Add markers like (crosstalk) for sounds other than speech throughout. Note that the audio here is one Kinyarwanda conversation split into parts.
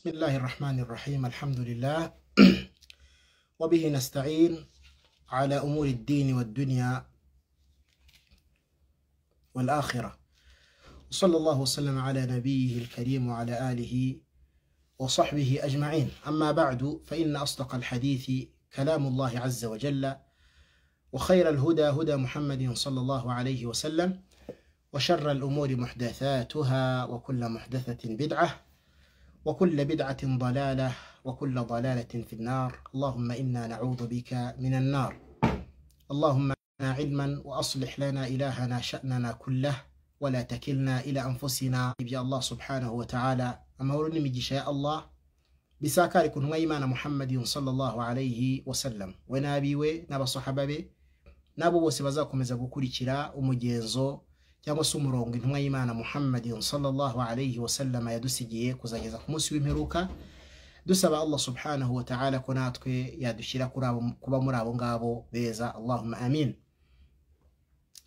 بسم الله الرحمن الرحيم الحمد لله وبه نستعين على أمور الدين والدنيا والآخرة وصلى الله وسلم على نبيه الكريم وعلى آله وصحبه أجمعين أما بعد فإن أصدق الحديث كلام الله عز وجل وخير الهدى هدى محمد صلى الله عليه وسلم وشر الأمور محدثاتها وكل محدثة بدعة وكل بدعة ضلالة وكل ضلالة في النار اللهم إنا نعوذ بك من النار اللهم لنا علما وأصلح لنا إلهنا شأننا كله ولا تكلنا إلى أنفسنا يا الله سبحانه وتعالى أما هرني مجيشاء الله بساكار كن محمد صلى الله عليه وسلم ونبي نابا صحابي نابو وسبزاكم زبوكولي كلا ومجيزو cyangwa se umurongo intumwa y'imana muhammad sallallahu alayhi wasallama yadusigiye kuzageza ku munsi w'imperuka dusaba allah subhanahu wa ta'ala ko natwe yadushyira kuba muri abo ngabo beza allahumma amin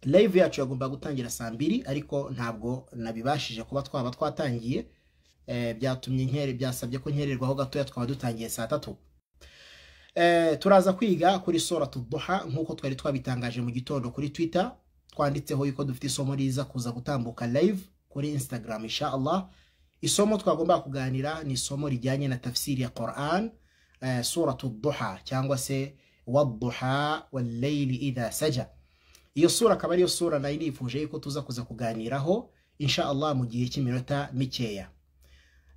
live yacu yagomba gutangira saa mbiri ariko ntabwo nabibashije kuba twaba twatangiye eh, byatumye nkere byasabye ko nkererwaho gatoya twaba dutangiye saa tatu eh, turaza kwiga kuri sora tuduha nk'uko twari twabitangaje mu gitondo kuri twitter twanditseho yuko dufite isomo riza kuza gutambuka live kuri instagram insha isomo twagomba kuganira ni isomo rijyanye na tafsiri ya Quran uh, suratu cyangwa se waduha walayli idha saja iyo sura akaba ariyo sura nayo nifuje yuko tuza kuza kuganiraho insha mu gihe cy'iminota mikeya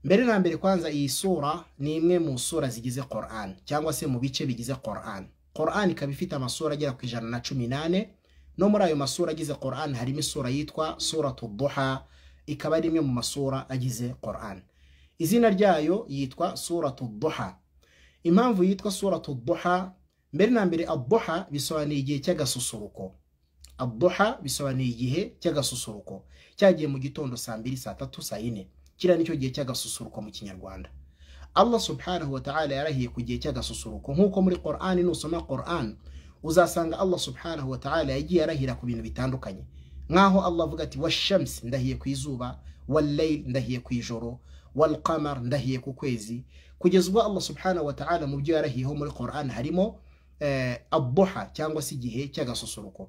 mbere na mbere kwanza iyi sura ni imwe mu sura zigize Quran cyangwa se mu bice bigize Quran Quran ikaba ifite amasura agera ku ijana na cumi n'ane no muri ayo masura agize Qur'an harimo isura yitwa suratu duha ikaba ari imwe mu masura agize Qur'an izina ryayo yitwa suratu duha impamvu yitwa suratu duha mbere na mbere aduha bisobanuye igihe cy'agasusuruko aduha bisobanuye igihe cy'agasusuruko cyagiye mu gitondo saa mbiri saa tatu saa yine kiriya nicyo gihe cy'agasusuruko mu kinyarwanda Allah subhanahu wa ta'ala yarahiye ku gihe cy'agasusuruko nk'uko muri Qur'an nusoma Qur'an uzasanga allah subhanahu wa ta'ala yagiye arahira ku bintu bitandukanye nk'aho allah avuga ati wa shamsi ndahiye ku izuba wa layiri ndahiye ku ijoro wa kamara ndahiye ku kwezi kugeza ubwo allah subhanahu wa ta'ala mu byo yarahiyeho muri korani harimo eh, abuha cyangwa se igihe cy'agasusuruko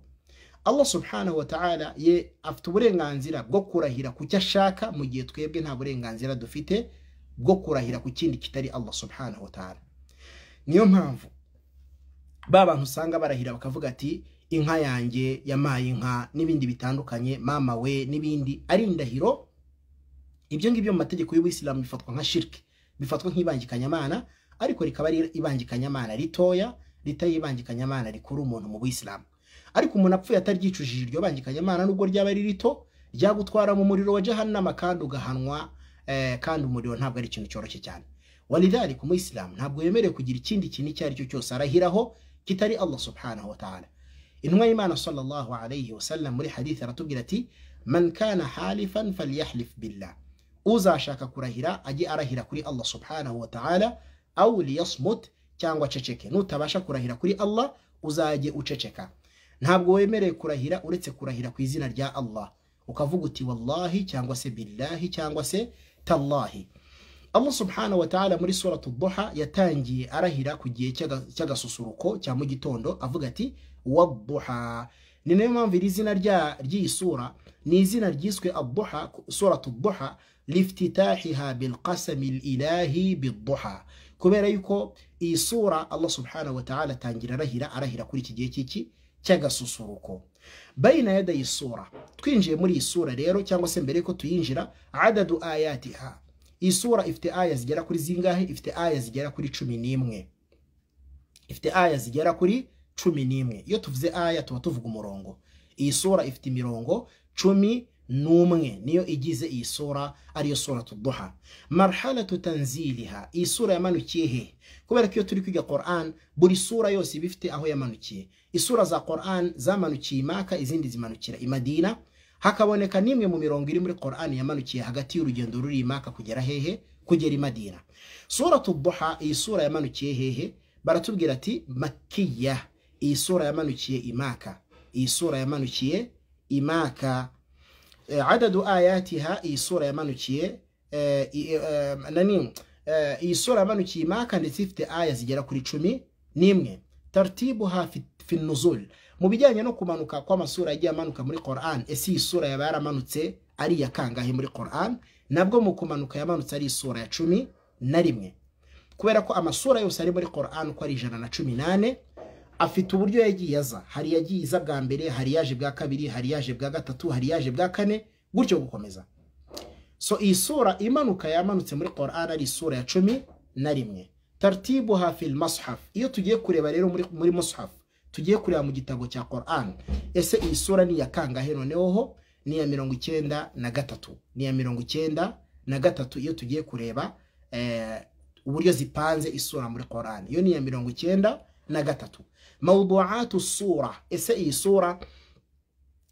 allah subhanahu wa ta'ala ye afite uburenganzira bwo kurahira ku cyo ashaka mu gihe twebwe nta burenganzira dufite bwo kurahira ku kindi kitari allah subhanahu wa ta'ala niyo mpamvu ba bantu usanga barahira bakavuga ati inka yanjye yamaye inka n'ibindi bitandukanye mama we n'ibindi ari indahiro ibyo ngibyo mu mategeko y'ubuyisilamu bifatwa nka shirike bifatwa nk'ibangikanyamana ariko rikaba ari ibangikanyamana ritoya ritayibangikanyamana rikura umuntu mu buyisilamu ariko umuntu apfuye ataryicujije iryo bangikanyamana nubwo ryaba ari rito ryagutwara mu muriro wa jahanama kandi ugahanwa eh, kandi umuriro ntabwo ari ikintu cyoroshye cyane waridari ku muyisilamu ntabwo yemerewe kugira ikindi kintu icyo ari cyo cyose arahiraho kitari allah subhanahu wataala intumwa y'imana sallallahu alayhi wasallam muri hadithi aratubwira ati man halifan falyahlif billah uzashaka kurahira ajye arahira kuri allah subhanahu wataala au liyasmut cyangwa aceceke nutabasha kurahira kuri allah uzajye uceceka ntabwo wemerewe kurahira uretse kurahira ku izina rya allah ukavuga uti wallahi cyangwa se billahi cyangwa se tallahi Allah subhana wa ta'ala muri sura duha yatangiye arahira ku gihe cy'agasusuruko cya mu gitondo avuga ati waduha ni nayo mpamvu iri zina ry'iyi sura ni izina ryiswe aduha sura duha liftitahiha bilqasami ilahi biduha kubera yuko iyi sura Allah subhana wa ta'ala atangira arahira arahira kuri iki gihe cy'iki cy'agasusuruko bayina yada yisura twinjiye muri iyi sura rero cyangwa se mbere yuko tuyinjira adadu ayatiha isura sura ifite aya zigera kuri zingahe ifite aya zigera kuri cumi n'imwe ifite aya zigera kuri cumi n'imwe iyo tuvuze aya tuba tuvuga umurongo iyi sura ifite imirongo cumi n'umwe niyo igize iyi sura ariyo sura tuduha marhala tutanziliha iyi sura yamanukiye he kubera ko iyo turi kwiga koran buri sura yose iba ifite aho yamanukiye isura za koran zamanukiye i izindi zimanukira imadina. madina hakaboneka n'imwe mu mirongo iri muri korani yamanukiye hagati y'urugendo ruri imaka kugera hehe kugera imadina sura tuboha iyi sura yamanukiye hehe baratubwira ati makiya iyi sura yamanukiye imaka iyi sura yamanukiye imaka eh, adadu ayatiha iyi sura yamanukiye eh, eh, nani iyi sura yamanukiye imaka ndetse ifite aya zigera kuri cumi n'imwe tartibuha fi nuzul mu bijyanye no kumanuka kw'amasura yagiye amanuka muri Quran ese iyi sura yaba yaramanutse ari iya kangahe muri Quran nabwo mu kumanuka yamanutse ari isura ya cumi na rimwe kubera ko amasura yose ari muri Quran uko ari ijana na cumi n'ane afite uburyo yagiye aza hari yagiye iza bwa mbere hari yaje bwa kabiri hari yaje bwa gatatu hari yaje bwa kane gutyo gukomeza so iyi sura imanuka yamanutse muri Quran ari isura ya cumi na rimwe tartibu hafi mushaf iyo tugiye kureba rero muri mushaf tugiye kureba mu gitabo cya Quran ese iyi sura ni iya kangahe noneho ni iya mirongo icyenda na gatatu ni iya mirongo icyenda na gatatu iyo tugiye kureba eh, uburyo zipanze isura muri Quran iyo ni iya mirongo icyenda na gatatu mawuduwahatu sura ese iyi sura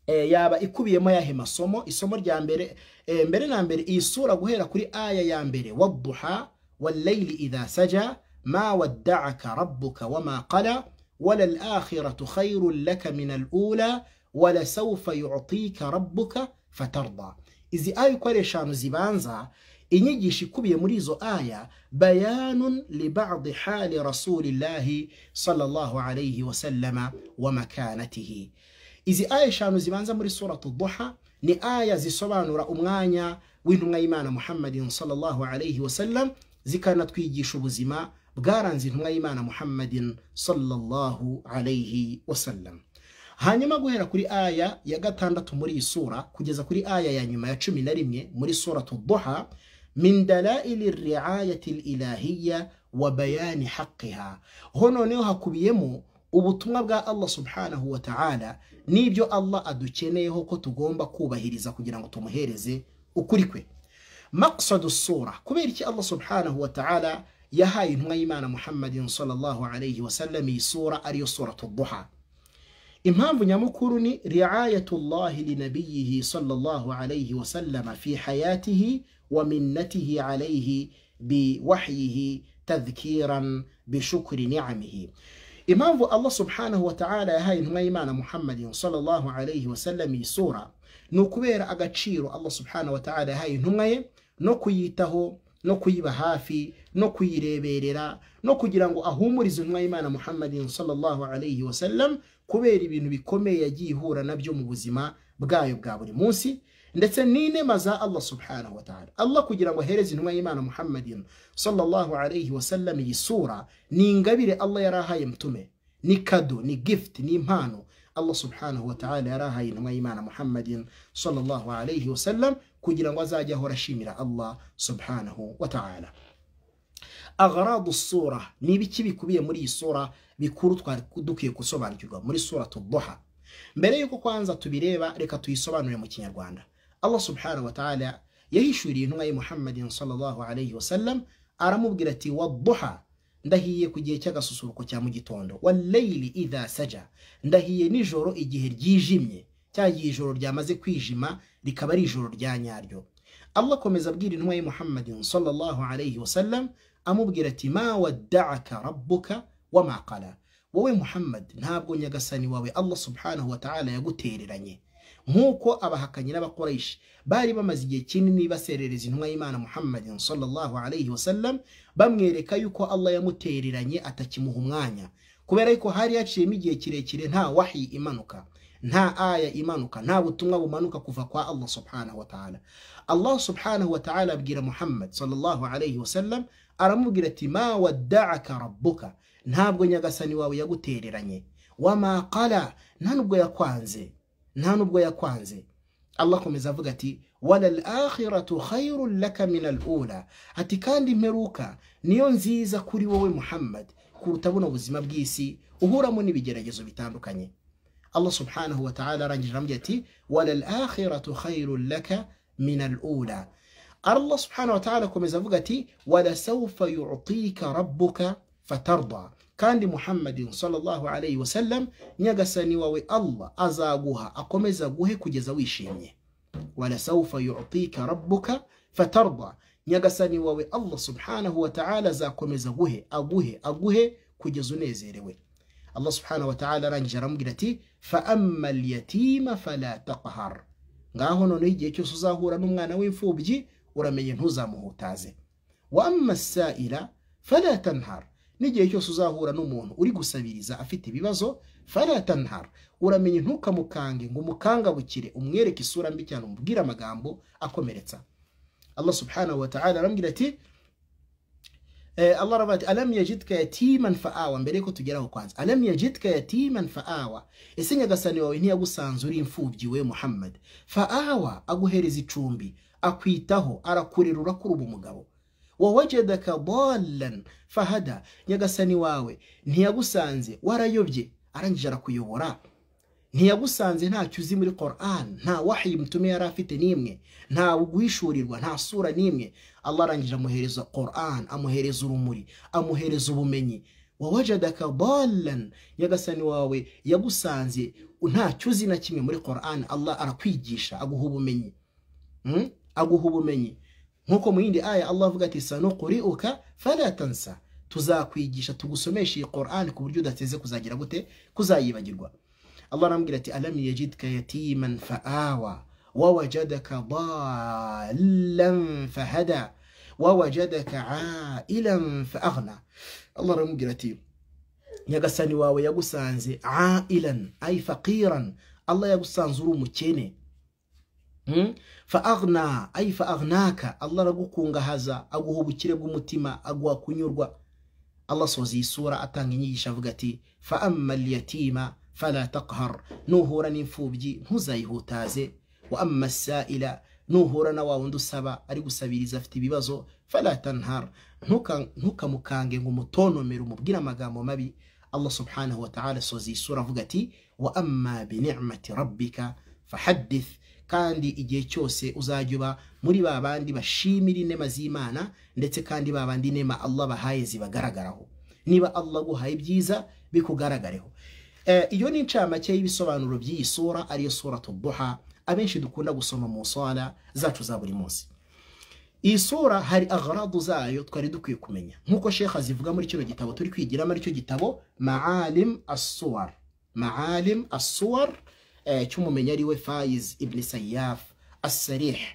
eh, yaba ikubiyemo yahe masomo isomo rya mbere eh, mbere na mbere iyi sura guhera kuri aya ya mbere waduha waleyili idha saja ma wadda'aka rabbuka wa ma وللآخرة خير لك من الأولى ولسوف يعطيك ربك فترضى إذا آي uko ari eshanu zibanza inyigisho ikubiye muri izo aya bayanun libadi hali rasulillahi sallallahu alayhi wasallama wa makanatihi izi aya eshanu zibanza muri suratu duha ni aya zisobanura umwanya w'intumwa y'imana muhammadin sallallahu alayhi wasallam zikanatwigisha ubuzima bwaranze intumwa y'imana muhammadin sallallahu alayhi wasallam hanyuma guhera kuri aya ya gatandatu muri iyi sura kugeza kuri aya ya nyuma ya cumi na rimwe muri suratu duha min dalaili riayati lilahiya wa bayani haqiha ho noneho hakubiyemo ubutumwa bwa allah subhanahu wa ta'ala n'ibyo allah adukeneyeho ko tugomba kubahiriza kugira ngo tumuhereze ukuri kwe maksadu sura kubera iki allah subhanahu wa ta'ala yahaye intumwa y'imana muhammadin sallallahu alayhi wa sallam iyi sura ariyo sura tuduha impamvu nyamukuru ni riayatullahi linabiyihi sallallahu alayhi wa sallam fi hayatihi wa minnatihi alayhi biwahyihi tadhkiran bishukuri ni'amihi impamvu allah subhanahu wa ta'ala yahaye intumwa y'imana muhammadin sallallahu alayhi wa sallam iyi sura ni ukubera agaciro allah subhanahu wa ta'ala yahaye intumwa ye no kuyitaho no kuyiba hafi no kuyireberera no kugira ngo ahumurize intumwa y'imana muhammadin sallallahu alayhi wa kubera ibintu bikomeye yagiye ihura nabyo mu buzima bwayo bwa buri munsi ndetse n'inema za allah subhanahu wa ta'ala allah kugira ngo ahereze intumwa y'imana muhammadin sallallahu alayhi wa iyi sura ni ingabire allah yari ahaye mtume ni kado ni gift ni impano allah subhanahu wa ta'ala yari ahaye intumwa y'imana muhammadin sallallahu alayhi wa kugira ngo azajye ahora ashimira allah subhanahu wa ta'ala agaradu sura ni ibiki bikubiye muri iyi sura bikuru twari dukwiye gusobanukirwa muri sura tudoha mbere y'uko kwanza tubireba reka tuyisobanure mu kinyarwanda allah subhanahu wa ta'ala yahishuriye intumwa ye muhammadin sallallahu alayhi wa sallam aramubwira ati waduha ndahiye ku gihe cy'agasusuruko cya mu gitondo walayili idha saja ndahiye nijoro igihe ryijimye cya gihe ijoro ryamaze kwijima rikaba ari ijoro rya nyaryo allah akomeza abwira intumwa ye muhammadin sallallahu alayhi wa sallam amubwira ati ma waddaaka rabbuka wama qala wowe muhammad ntabwo nyagasani wawe allah subhanahu wa ta'ala yagutereranye nk'uko abahakanyi n'abakoresha bari bamaze igihe kinini baserereza intumwa y'imana muhammadin sallallahu alayhi wasallam bamwereka yuko allah yamutereranye atakimuha umwanya kubera yuko hari haciyemo igihe kirekire nta wahi imanuka nta aya imanuka nta butumwa bumanuka kuva kwa allah subhanahu wa ta'ala allah subhanahu wa ta'ala abwira muhammad sallallahu alayhi wasallam aramubwira ati ma wada'aka rabbuka ntabwo nyagasani wawe yagutereranye wamakara nta nubwo yakwanze nta nubwo yakwanze allah akomeza avuga ati warari ahiratu hayiruraka minarura ati kandi imperuka niyo nziza kuri wowe muhammad kuruta buno buzima bw'isi uhuramo n'ibigeragezo bitandukanye allah subhanahu wa ta'ala arangije arambwira ati warari ahiratu hayiruraka minarura allah subhanahu wa ta'ala akomeza avuga ati warasawufa yutika rabbuka fatarda kandi muhammadin sallallahu alayhi wa sallam nyagasani wawe allah azaguha akomeza guhe kugeza wishimye warasawufa yutika rabbuka fatarda nyagasani wawe allah subhanahu wa ta'ala azakomeza guhe aguhe aguhe kugeza unezerewe allah subhanahu wa ta'ala arangije aramubwira ati fa amma al yatima fala taqhar ngaho noneho igihe cyose uzahura n'umwana w'imfubyi uramenye ntuzamuhutaze wamasayira faratanhara n'igihe cyose uzahura n'umuntu uri gusabiriza afite ibibazo faratanhara uramenye ntukamukange ngo umukangabukire umwereke isura mbi cyane umubwire amagambo akomeretsa Allah subhanahu wa ta'ala arambwira ati eh, Allah aravuga ati alam yajidka yatiman fa'awa mbere yuko tugeraho kwanza alam yajidka yatiman fa'awa ese nyagasani wawe ntiyagusanze uri imfubyi we muhammad fa'awa aguhereza icumbi akwitaho arakurera ubu umugabo wawajyedaka borani fahada nyagasani wawe ntiyagusanze warayobye arangije arakuyobora ntiyagusanze ntacyo uzi muri korani nta wahayi mutume yari afite n'imwe nta guhishurirwa nta sura n'imwe allah arangije amuhereza korani amuhereza urumuri amuhereza ubumenyi wawajyedaka borani nyagasani wawe yagusanze ntacyo uzi na kimwe muri korani allah arakwigisha aguha ubumenyi hmm? aguha ubumenyi nk'uko mu yindi aya Allah avuga ati sanuquri'uka fala tansa tuzakwigisha tugusomesha iyi Qur'an ku buryo udateze kuzagira gute kuzayibagirwa Allah arambwira ati alam yajidka yatiman fa'awa ووجدك ضالا فهدى ووجدك عائلا فأغنى الله arambwira ati nyagasani wawe yagusanze ailan ay faqiran Allah yagusanze uri umukene Hmm? faagna ayi faagnaka allah aragukungahaza aguha ubukire bw'umutima aguha kunyurwa allah asoza iyi sura atanga inyigisho avuga ati fa amma alyatima fala taqhar nuhura n'imfubyi ntuzayihutaze wa amma nuhura na wa wundi usaba ari gusabiriza afite ibibazo fala tanhar ntukamukange ngo umutonomere umubwire amagambo mabi allah subhanahu wa ta'ala asoza iyi sura avuga ati wa amma rabbika fahaddith kandi igihe cyose uzajya uba muri ba bandi bashimira inema z'imana ndetse kandi ba bandi inema Allah bahaye zibagaragaraho niba Allah aguhaye ibyiza bikugaragareho eh, iyo ni incamake y'ibisobanuro by'iyi sura ariyo sura tuduha abenshi dukunda gusoma mu nsora zacu za buri munsi iyi sura hari agaradu zayo twari dukwiye kumenya nk'uko shekha zivuga muri kino gitabo turi kwigiramo aricyo gitabo maalim asuwar maalim asuwar Eh, cy'umumenyi ari we fayizi ibni sayiyafu asarihe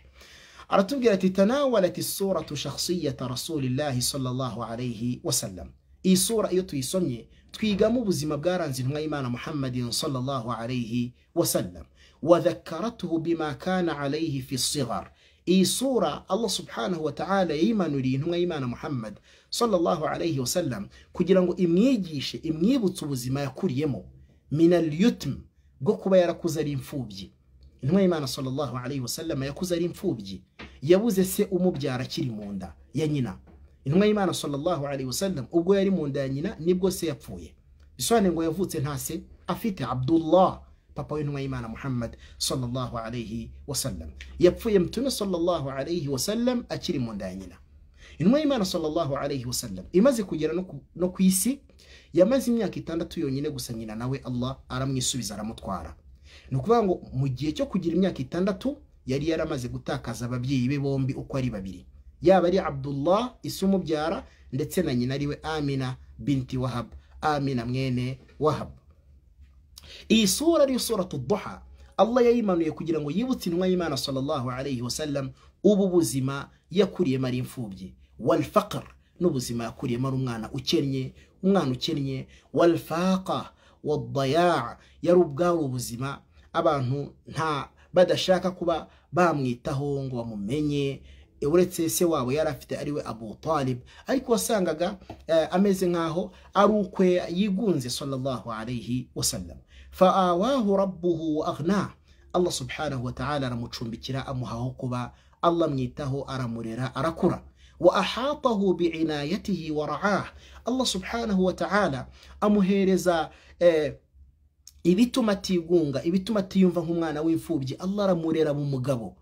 aratubwira ati tanawalati suratu shakhsiyata rasulillahi sallallahu alayhi wasallam iyi sura iyo tuyisomye twigamo ubuzima bwaranze intumwa y'imana muhammadin sallallahu alayhi wasallam wadhakaratuhu bima kana alayhi fi sigar iyi sura allah subhanahu wa ta'ala yayimanuriye intumwa y'imana muhammad sallallahu alayhi wasallam kugira ngo imwigishe imwibutse ubuzima yakuriyemo minal bwo kuba yarakuze ari imfubyi intumwa y'imana sallallahu alayhi wasallam yakuze ari imfubyi yabuze se umubyara akiri mu nda ya nyina intumwa y'imana sallallahu alayhi wasallam ubwo yari mu nda ya nyina nibwo se yapfuye bisobanuye ngo yavutse nta se afite abdullah papa w'intumwa y'imana muhammad sallallahu alayhi wasallam yapfuye mtume sallallahu alayhi wasallam akiri mu nda ya nyina intumwa y'imana sallallahu alayhi wa sallam imaze kugera no ku isi yamaze imyaka itandatu yonyine gusa nyina nawe allah aramwisubiza aramutwara ni ukuvuga ngo mu gihe cyo kugira imyaka itandatu yari yaramaze gutakaza ababyeyi be bombi uko ari babiri yaba ari abdullah isi umubyara ndetse na nyina ariwe amina binti wahab amina mwene wahab iyi sura ariyo sura tuduha allah yayimanuye kugira ngo yibutse intumwa y'imana sallallahu alayhi wa sallam ubu buzima yakuriyemo ari imfubyi warifakara n'ubuzima yakuriyemo ari umwana ukennye umwana ukennye warifaka wabayara yari ubwari ubuzima abantu nta badashaka kuba bamwitaho ngo bamumenye uretse se wabo yari afite ariwe abu ariko wasangaga ameze nk'aho ari ukwe yigunze sallallahu alayhi wasallam fa awahu rabbuhu wa allah subhanahu wa ta'ala aramucumbikira amuhaho kuba allah amwitaho aramurera arakura وأحاطه بعنايته ورعاه Allah subhanahu wa ta'ala amuhereza eh, ibituma atigunga ibituma atiyumva nk'umwana w'imfubyi Allah aramurera mu mugabo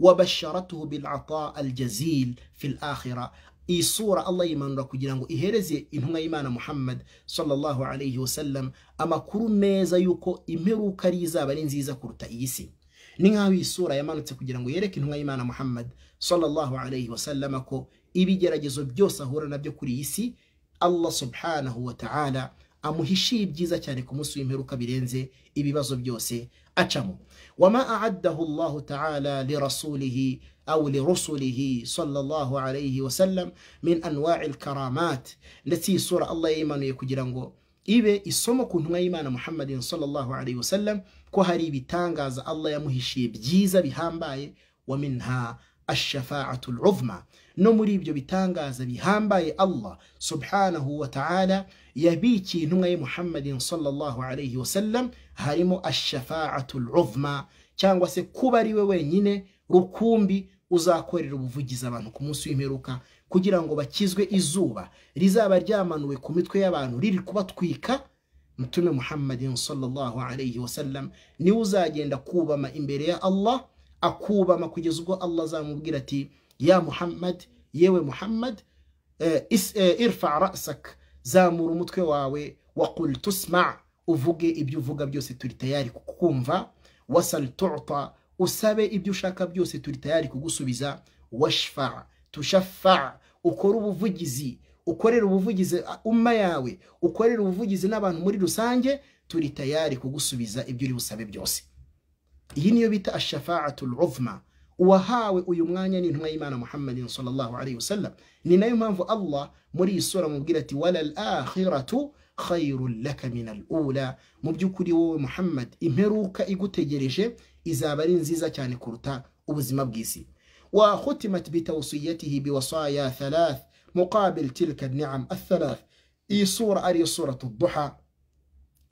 wabasharatuhu bil ata al jazil iyi sura Allah yimanura kugira ngo ihereze intumwa y'Imana Muhammad sallallahu alayhi wasallam amakuru meza yuko imperuka ari izaba ari nziza kuruta iyi si ni nk'aho iyi sura yamanutse kugira ngo yereke intumwa y'Imana Muhammad sallallahu alayhi wa sallam ko ibigeragezo byose ahura nabyo kuri isi allah subhanahu wa ta'ala amuhishiye ibyiza cyane ku munsi w'imperuka birenze ibibazo byose acamo wama aaddahu Allah ta'ala lirasulihi أو لرسله صلى الله عليه وسلم من أنواع الكرامات sura Allah الله kugira ngo ibe isomo ku ntumwa y'imana muhammadin sallallahu alayhi wa sallam ko hari ibitangaza allah yamuhishiye byiza bihambaye wa minha ashafa'atul uzma no muri ibyo bitangaza bihambaye allah subhanahu wa ta'ala yabikiye intumwa ye muhammadin sallallahu alayhi wasallam harimo ashafa'atul uzma cyangwa se kuba ari we wenyine rukumbi uzakorera ubuvugizi abantu ku munsi w'imperuka kugira ngo bakizwe izuba rizaba ryamanuwe ku mitwe y'abantu riri kubatwika mutume muhammadin sallallahu alayhi wasallam niwe uzagenda kubama imbere ya allah akubama kugeza ubwo allah azamubwira ati ya muhammad yewe muhammad eh, eh, irfa rasaka zamura umutwe wawe wakuri tusma uvuge ibyo uvuga byose turi tayari kukumva wasari usabe ibyo ushaka byose turi tayari kugusubiza washfa tushafa ukore ubuvugizi ukorera ubuvugizi umma yawe ukorera ubuvugizi n'abantu muri rusange turi tayari kugusubiza ibyo uri busabe byose iyi niyo bita ashafa'atu al'uzma uwahawe uyu mwanya ni intumwa y'imana muhammadin sallallahu alayhi wasallam ni nayo mpamvu allah muri iyi sura ati wala al-akhiratu khayrun laka min al-ula mu wowe muhammad imperuka igutegereje izaba ari nziza cyane kuruta ubuzima bw'isi wa khutimat bi biwasaya thalath muqabil tilka an-ni'am ath-thalath iyi sura ari suratu ad-duha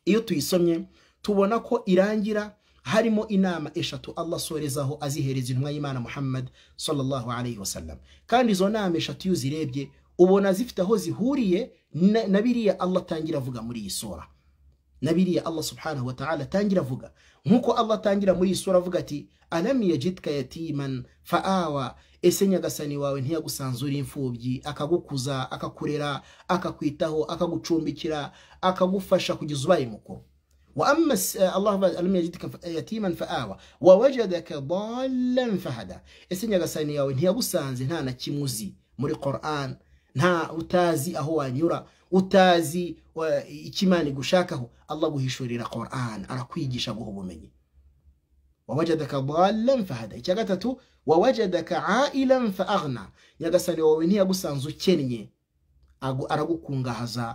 iyo tuyisomye tubona ko irangira harimo inama eshatu allah asorezaho azihereza intumwa y'imana muhammad sallallahu alayhi wasallam kandi izo nama eshatu iyo uzirebye ubona zifite aho zihuriye na biriya allah atangira avuga muri iyi sura na biriya allah subhanahu wa ta'ala atangira avuga nk'uko allah atangira muri iyi sura avuga ati alam yajidka yatiman fa'awa ese nyagasani wawe ntiyagusanzura imfubyi akagukuza akakurera akakwitaho akagucumbikira akagufasha kugeza ubaye mukuru وأما الله ألم يجدك يتيما فآوى ووجدك ضالا فهدى esenyagasani yawe ntiyagusanze nta na kimuzi muri Qur'an nta utazi aho wanyura utazi ikimana gushakaho Allah guhishurira Qur'an arakwigisha guha ubumenyi wawajadaka dhalan fahada icya gatatu wawajadaka ailan faaghna nyagasani wawe ntiyagusanze ukennye aragukungahaza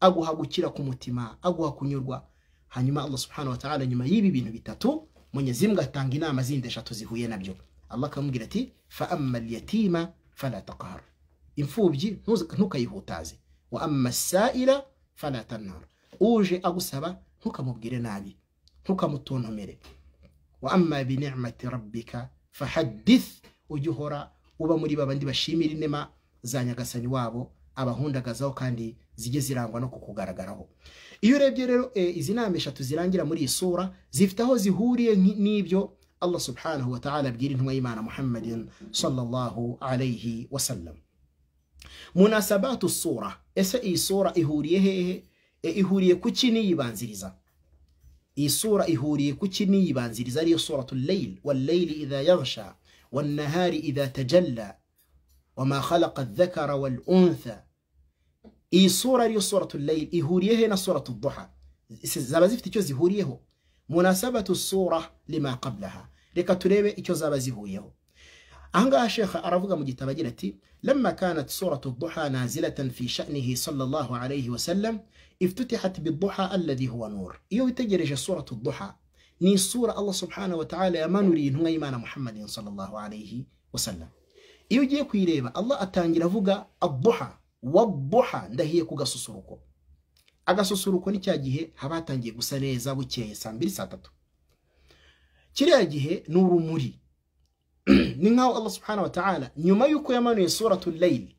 aguha gukira ku mutima aguha kunyurwa hanyuma allah subhanahu wa ta'ala nyuma y'ibi bintu bitatu mwenyezi mungu atanga inama zindi eshatu zihuye nabyo allah akamubwira ati fa amma al-yatima fala taqhar imfubyi ntukayihutaze wa amma as saila fala tanhar uje agusaba ntukamubwire nabi ntukamutontomere wa amma bi ni'mati rabbika fahaddith ujye uba muri babandi bashimira inema za nyagasani wabo abahundagazaho kandi zijye zirangwa no kukugaragaraho iyo urebye rero e, nama eshatu zirangira muri isura zifitaho zihuriye n'ibyo Allah subhanahu wa ta'ala abwira intumwa y'Imana Muhammadin sallallahu alayhi wa sallam munasabatu sura ese iyi sura ihuriye hehe e ihuriye kuki niyibanziriza iyi sura ihuriye kuki niyibanziriza ariyo suratul layl wal layli idha yaghsha wal nahari idha tajalla وما خلق الذكر والأنثى iyi sura ariyo suratu layili ihuriyeho na suratu duha zaba zifite icyo zihuriyeho munasabatu sura lima qablaha reka turebe icyo zaba zihuriyeho ahangaha shekha aravuga mu gitabo agira ati lama kanat suratu duha nazilatan fi sha'nihi sallallahu alayhi wa sallam افتتحت بالضحى الذي هو نور iyo witegereje suratu duha ni sura allah subhanahu wa ta'ala yamanuriye intumwa y'imana muhammadin sallallahu alayhi wa sallam iyo ugiye kuyireba allah atangira avuga adduha waboha ndahiye ku gasusuruko agasusuruko ni cya gihe haba hatangiye gusa neza bukeye saa mbiri saa tatu kiriya gihe ni urumuri (clears throat) ni nkaho Allah subhanahu wa ta'ala nyuma y'uko yamanuye suratul layl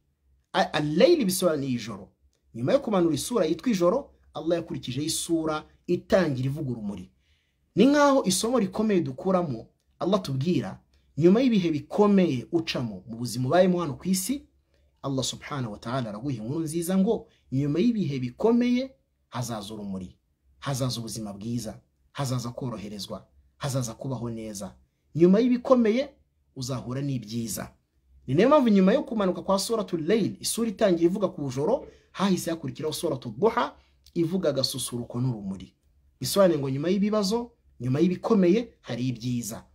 al bisobanuye ijoro nyuma yo kumanura isura yitwa ijoro Allah yakurikijeho isura itangira ivuga urumuri ni nkaho isomo rikomeye dukuramo Allah tubwira nyuma y'ibihe bikomeye ucamo mu buzima ubayemo hano ku isi allah subhanahu wa ta'ala araguha inkuru nziza ngo nyuma y'ibihe bikomeye hazaza urumuri hazaza ubuzima bwiza hazaza koroherezwa hazaza kubaho neza nyuma y'ibikomeye uzahura n'ibyiza ni nayo mpamvu nyuma yo kumanuka kwa suratu reyini isura itangiye ivuga ku bujoro hahise hakurikiraho suratu duha ivuga agasusuruko n'urumuri bisobanuye ngo nyuma y'ibibazo nyuma y'ibikomeye hari ibyiza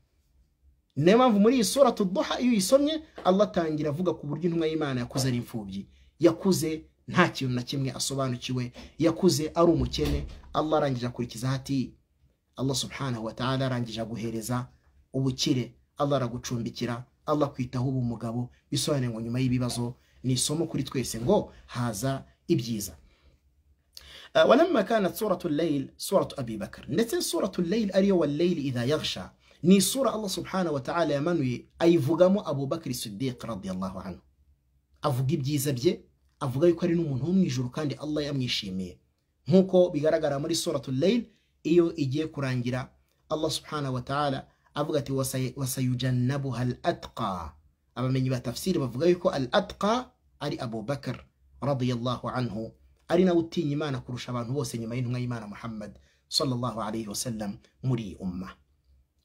niyo mpamvu muri iyi sura tuduha iyo uyisomye atangira avuga ku buryo intumwa y'imana yakuze ari imfubyi yakuze nta kintu na kimwe asobanukiwe yakuze ari umukene allah arangije akurikiza hati allah subhanahu wa ta'ala arangije aguhereza ubukire allah aragucumbikira allah kwitaho ubu mugabo bisobanuye ngo nyuma y'ibibazo ni isomo kuri twese ngo haza ibyiza uh, walamma kanat suratu layil suratu ndetse suratu layil ariyo wa layil idha ni sura allah subhanahu wa ta'ala yamanuye ayivugamo Abu Bakr siddiq radiyallahu anhu avuga ibyiza bye avuga yuko ari n'umuntu wo kandi allah yamwishimiye nk'uko bigaragara muri suratul layl iyo igiye kurangira allah subhanahu wa ta'ala avuga ati wasayujannabuha al atqa abamenyi ba tafsiri bavuga yuko al atqa ari Abu Bakr radiyallahu anhu ari na utinya imana kurusha abantu bose nyuma y'intumwa y'imana muhammad sallallahu alayhi wasallam muri iyi umma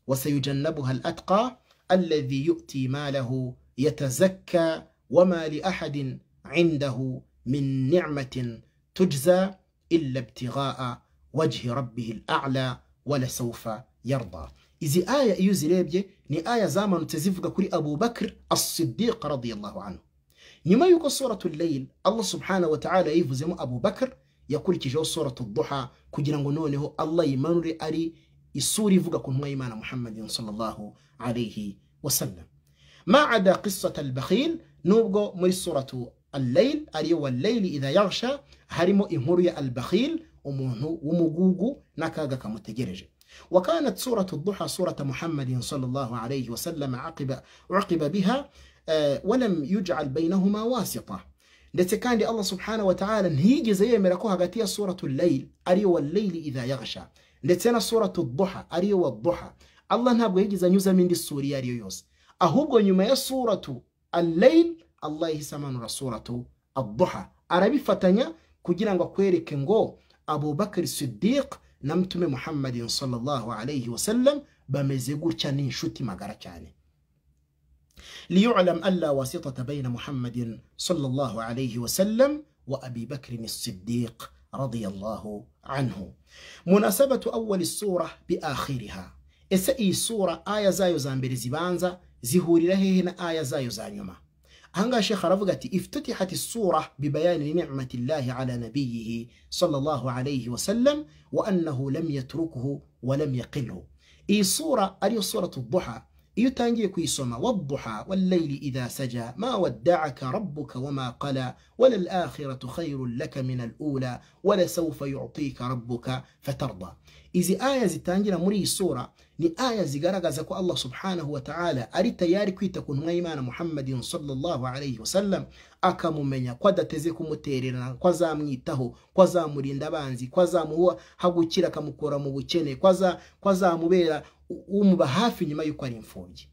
وسيجنبها الأتقى الذي يؤتي ماله يتزكى وما لأحد عنده من نعمة تجزى إلا ابتغاء وجه ربه الأعلى ولسوف يرضى إذا آية يوزي ليبجي ني آية زامن تزفق كري أبو بكر الصديق رضي الله عنه نما يقول سورة الليل الله سبحانه وتعالى يفزم أبو بكر يقول كي جو سورة الضحى كجنغنونه الله يمنري أري isura ivuga ku ntumwa y'imana muhammadin sallallahu alayhi wasallam maada qissat albakhil nubwo muri suratu allayl ariyo wallayli idha yaghsha harimo inkuru ya albakhil umuntu w'umugugu n'akaga kamutegereje وكانت سورة الضحى سورة محمد صلى الله عليه وسلم عقب عقب بها ولم يجعل بينهما واسطة ndetse kandi allah subhanahu wataala ntiyigeze yemera ko hagati ya suratul layl ariyo wallayli idha yaghsha ndetse na suratu duha ariyo wa duha allah ntabwo yigeze anyuzamo indi sura iyo ariyo yose ahubwo nyuma ya suratu allayl allah yahise amanura suratu aduha arabifatanya kugira ngo akwereke ngo abubakari sidiq na mutume muhammadin sallallahu alayhi wasallam bameze gutya ni magara cyane liyuclam alla wasitata bayna muhammadin sallallahu alayhi wasallam wa abi bakrin sidiq رضي الله عنه مناسبة أول السورة بآخرها إسأي سورة آية زايو زامبر زبانزا زهوري هنا آية زايو زانيما هنغا شيخ رفقتي افتتحت السورة ببيان نعمة الله على نبيه صلى الله عليه وسلم وأنه لم يتركه ولم يقله إي سورة أليو سورة الضحى إيو يتانجيكو يسوما والضحى والليل إذا سجى ما ودعك ربك وما قلى walalakhiratu khairun laka min alula walasaufa yutika rabbuka fatarda izi aya zitangira muri iyi sura ni aya zigaragaza ko allah subhanahu wataala ari tayari kwita ku ntumwa y'imana muhammadin salllah alaihi wasallam akamumenya ko adateze kumutererana ko azamwitaho ko azamurinda abanzi ko azamuha akamukura mu bukene ko azamubera umuba hafi nyuma y'uko ari imfubyi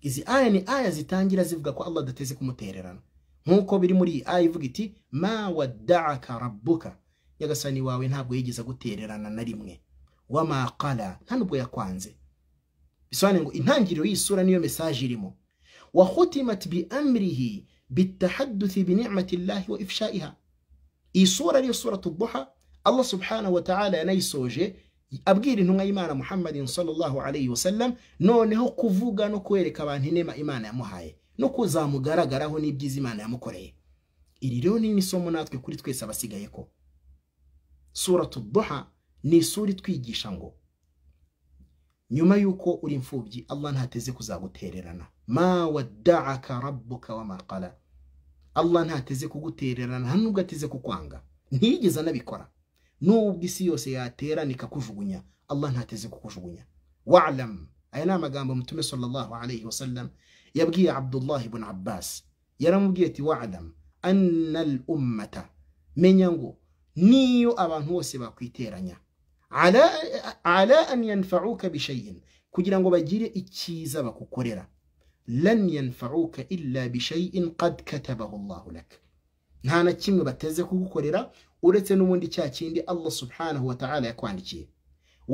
izi aya ni aya zitangira zivuga ko allah adateze kumutererana nk'uko biri muri iyi aya ivuga iti ma wadaka rabuka nyagasani wawe ntabwo yigeze agutererana na rimwe w'amakara nta nubwo yakwanze bisobanuye ngo intangiriro y'isura niyo mesaje irimo wahutimati bi amirihi bitahaduthi binicmatillahi wa ifshaiha iyi sura ariyo sura tuboha allah subhanahu wa ta'ala yanayisoje abwira intumwa y'imana muhammadin sallallahu alayhi wasallam noneho kuvuga no kwereka abantu inema imana yamuhaye no kuzamugaragaraho n'ibyiza imana yamukoreye iri rero ni isomo natwe kuri twese abasigaye ko sura tuduha ni isura itwigisha ngo nyuma y'uko uri imfubyi allah ntateze kuzagutererana ma wadda'aka rabbuka wa maqala allah ntateze kugutererana nta nubwo ateze kukwanga ntiyigeze anabikora nubwo isi yose yaterana ikakujugunya allah ntateze kukujugunya wa'lam aya ni amagambo mutume sallallahu alayhi wa sallam yabwiye abdullahi ibn abbas yaramubwiye ati wadamu anal ummata menya ngo niyo abantu bose bakwiteranya ala an yanfa'uka bishayin kugira ngo bagire icyiza bakukorera lan yanfa'uka illa bishayin qad katabahu allahu lak nta na kimwe bateze kugukorera uretse n'ubundi cya kindi allah subhanahu wa ta'ala yakwandikiye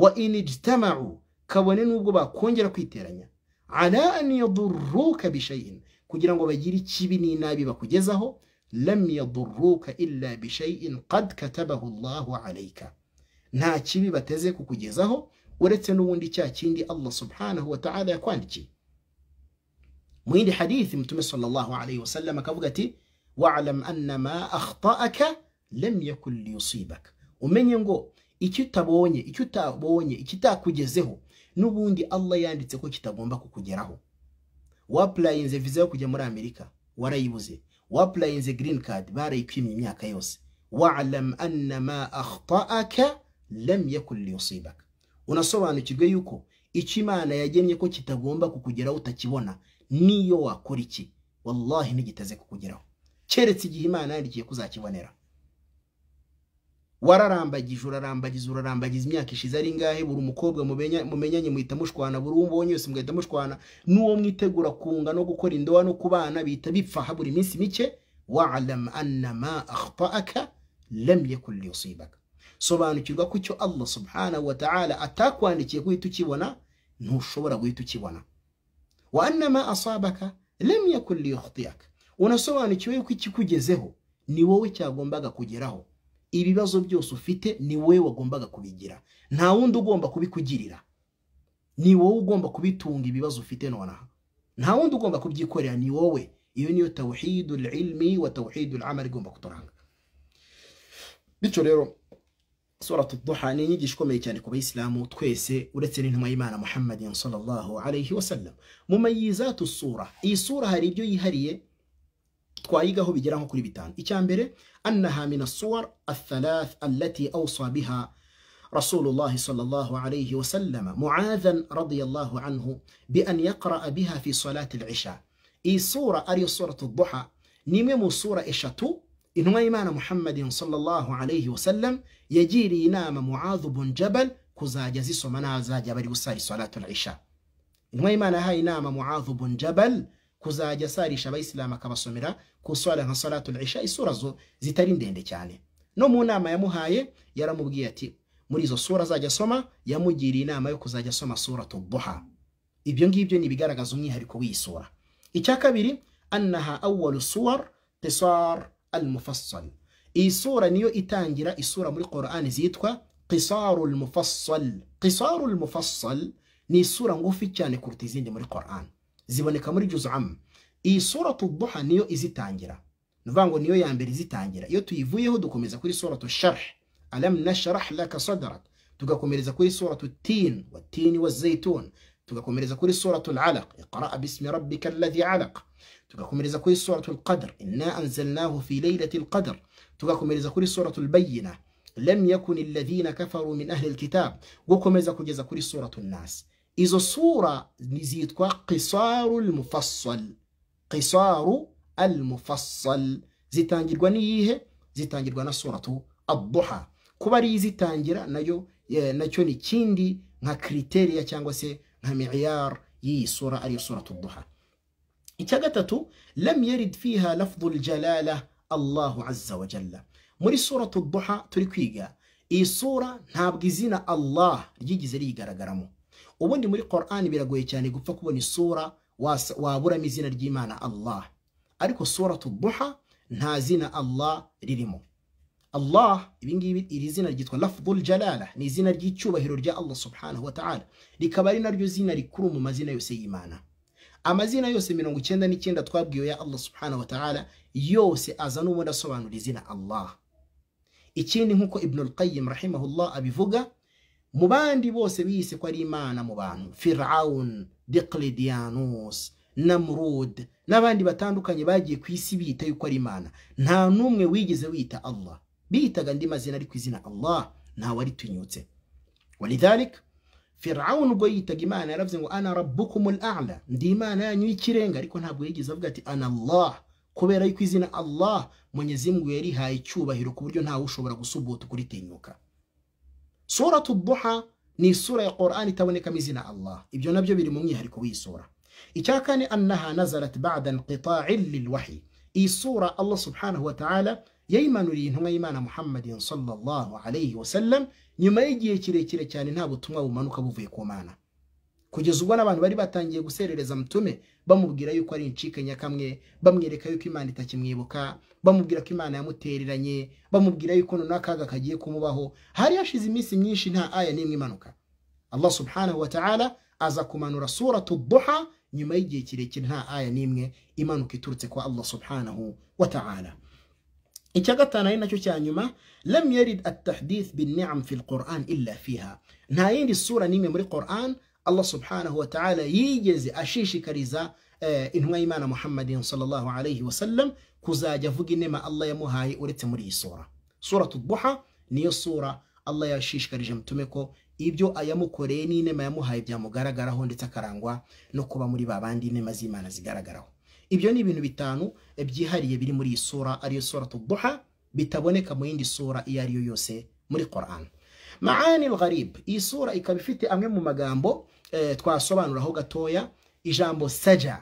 wa in ijtama'u kabone n'ubwo bakongera kwiteranya ala an yaduruka bishayin kugira ngo bagire ikibi n'inabi bakugezaho lam yaduruka illa bishayin qad katabahu Allahu alayka nta kibi bateze kukugezaho uretse n'ubundi cya kindi Allah subhanahu wa ta'ala yakwandikiye mu yindi hadithi mtume sallallahu alayhi wasallam akavuga ati wa'lam anna akhtaaka lam yakun liyusibak umenye ngo icyo utabonye icyo utabonye ikitakugezeho n'ubundi Allah yanditse ko kitagomba kukugeraho wapurayinze viza yo kujya muri amerika warayibuze wapurayinze girini kadi barayikwimye imyaka yose wa'lam anna akhta'aka lam yakun unasobanukirwe yuko icyo imana yagennye ko kitagomba kukugeraho utakibona niyo wakora iki wallahi ntigiteze kukugeraho keretse igihe imana yandikiye kuzakibonera wararambagije urarambagiza urarambagiza imyaka ishize ari ngahe buri umukobwa mumenyanye muhita mushwana buri uwo mbonye wese mugahita mushwana n'uwo mwitegura kunga no gukora indoha no kubana bihita bipfa buri minsi mike wa'lam anna ma akhta'aka lam yakun liyusibaka sobanukirwa ko icyo Allah subhanahu wa ta'ala atakwandikiye guhita ukibona ntushobora guhita ukibona wa anna ma asabaka lam yakun liyukhti'aka unasobanukiwe ko ikikugezeho ni wowe cyagombaga kugeraho ibibazo byose ufite ni wowe wagombaga kubigira nta wundi ugomba kubikugirira ni wowe ugomba kubitunga ibibazo ufite nonaha nta wundi ugomba kubyikorera ni wowe iyo niyo tawuhidu ilmi wa tawuhidu amali igomba kuturanga bityo rero suratu duha ni inyigisho ikomeye cyane ku bayisilamu twese uretse n'intumwa y'imana muhammadin sallallahu alayhi wa sallam mu mayizatu sura iyi sura hari ibyo yihariye twayigaho bigera nko kuri bitanu icya mbere annaha min asuwar athalath allati awsa biha رسول الله صلى الله عليه وسلم معاذا رضي الله عنه بأن يقرأ بها في صلاة العشاء إي سورة أري سورة الضحى نمم سورة إشتو إنما إيمان محمد صلى الله عليه وسلم يجيري نام معاذ بن جبل كزا جزيس منا زا جبل صلاة العشاء إنما إيمان هاي نام معاذ بن جبل kuzajya asarisha abayisilamu akabasomera ku swara nka salatul isha isura zo zitari ndende cyane no mu nama yamuhaye yaramubwiye ati muri izo sura azajya asoma yamugiriye inama yo kuzajya asoma suratu duha ibyo ngibyo ni ibigaragaza umwihariko w’isura icya kabiri annaha awwalu suwar qisar al iyi sura niyo itangira isura muri Qur'an zitwa qisarul mufassal qisarul mufassal ni isura ngufi cyane kuruta izindi muri Qur'an ziboneka muri juzu amu iyi sura duha niyo izitangira ni ngo niyo ya mbere izitangira iyo tuyivuyeho dukomeza kuri sura sharaha alamu na sharaha laka sadrak tugakomereza kuri suratu tini wa tini wa zaitun tugakomereza kuri suratu alaq iqra bismi rabbika alladhi alaq tugakomereza kuri suratu alqadr inna anzalnahu fi laylatil qadr tugakomereza kuri suratu albayna لم يكن الذين كفروا من أهل الكتاب gukomeza kugeza kuri suratu سورة الناس izo sura zitwa kisaru mufassal kisaru mufassal zitangirwa n'iyihe zitangirwa na suratu abuha kuba ari izitangira nayo nacyo ni ikindi nka kiriteriya cyangwa se nka miyar y'iyi sura ariyo suratu duha icya gatatu lam yarid fiha jalala allahu azza muri suratu duha turi kwiga iyi sura ntabwo izina allah ryigeze rigaragaramo ubundi muri korani biragoye cyane gupfa kubona isura waburamo izina ry'imana allah ariko sura tuduha nta zina allah ririmo Allah ibingibi iri zina ryitwa lafdhul jalala ni izina ry'icyubahiro rya Allah subhanahu wa ta'ala rikaba ari naryo zina rikuru mu mazina yose y'Imana amazina yose mirongo icyenda n'icyenda twabwiwe ya Allah subhanahu wa ta'ala yose aza n'ubundi asobanura izina Allah ikindi nk'uko Ibn al-Qayyim rahimahullah abivuga mu bandi bose bise ko ari imana mu bantu firawuni dekiridiyanusi namurude n'abandi batandukanye bagiye ku isi biyita yuko ari imana nta n'umwe wigeze wita allah bitaga andi mazina ari ku izina allah ntawe aritunyutse waridarika firawuni ubwo yitaga imana yaravuze ngo ana rabbukumul ndi imana yanyu y'ikirenga ariko ntabwo yigeze avuga ati ana allah kubera yuko izina allah munyezimu yarihaye icyubahiro ku buryo ntawe ushobora gusubuta kuritinyuka سورة الضحى ني سورة القرآن تونك مزنا الله إبجو نبجو بيري ممي هاركو إي سورة إيكاكاني أنها نزلت بعد انقطاع للوحي إي سورة الله سبحانه وتعالى ييمان لي نهو إيمان محمد صلى الله عليه وسلم يما يجي يتري يتري يتري نابو تنغو منوكبو فيكو مانا kugeza ubwo n'abantu bari batangiye guserereza mutume bamubwira yuko ari incike nyakamwe bamwereka yuko imana itakimwibuka bamubwira ko imana yamutereranye bamubwira yuko n’akaga kagiye kumubaho hari hashize iminsi myinshi nta aya n'imwe imanuka allah subhanahu wa ta'ala aza kumanura suratu duha nyuma y'igihe kirekire nta aya n'imwe imanuka iturutse kwa allah subhanahu wa ta'ala icya gatanu ari nacyo cya nyuma lam yarid at-tahdith bin illa fiha nta yindi sura n'imwe muri qur'an allah subhanahu wa ta'ala yigeze ashishikariza eh, intumwa y'imana muhammadin sallallahu alayhi wa sallam kuzajya avuga inema allah yamuhaye uretse muri iyi sura sura tuduha niyo sura allah yashishikarije mutume ko ibyo yamukoreye n'inema yamuhaye byamugaragaraho ndetse akarangwa no kuba muri ba bandi inema z'imana zigaragaraho ibyo ni ibintu bitanu eh, byihariye biri muri iyi sura ariyo sura tuduha bitaboneka mu yindi sura iyo ari yo yose muri korani maani gharibu iyi sura ikaba ifite amwe mu magambo eh, twasobanuraho gatoya ijambo saja